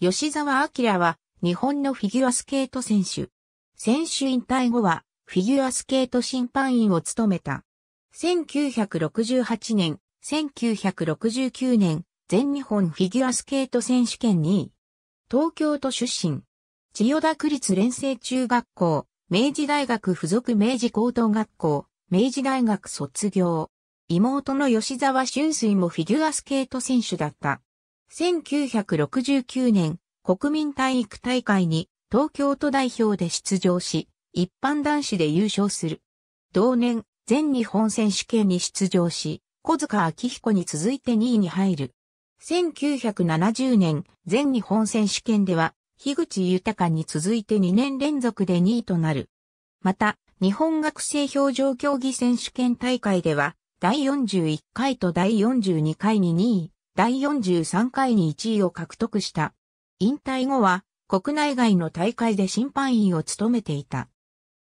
吉沢明は日本のフィギュアスケート選手。選手引退後はフィギュアスケート審判員を務めた。1968年、1969年、全日本フィギュアスケート選手権2位。東京都出身。千代田区立連成中学校、明治大学附属明治高等学校、明治大学卒業。妹の吉沢俊水もフィギュアスケート選手だった。1969年、国民体育大会に東京都代表で出場し、一般男子で優勝する。同年、全日本選手権に出場し、小塚明彦に続いて2位に入る。1970年、全日本選手権では、樋口豊に続いて2年連続で2位となる。また、日本学生表情競技選手権大会では、第41回と第42回に2位、第43回に1位を獲得した。引退後は、国内外の大会で審判員を務めていた。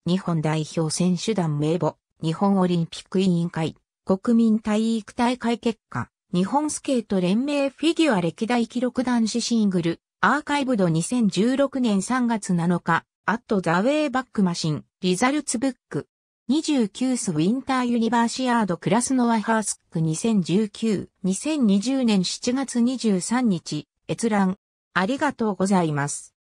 日本代表選手団名簿、日本オリンピック委員会、国民体育大会結果、日本スケート連盟フィギュア歴代記録男子シングル、アーカイブド2016年3月7日、アットザウェイバックマシン、リザルツブック。29スウィンターユニバーシアードクラスノワハースク2019、2020年7月23日、閲覧。ありがとうございます。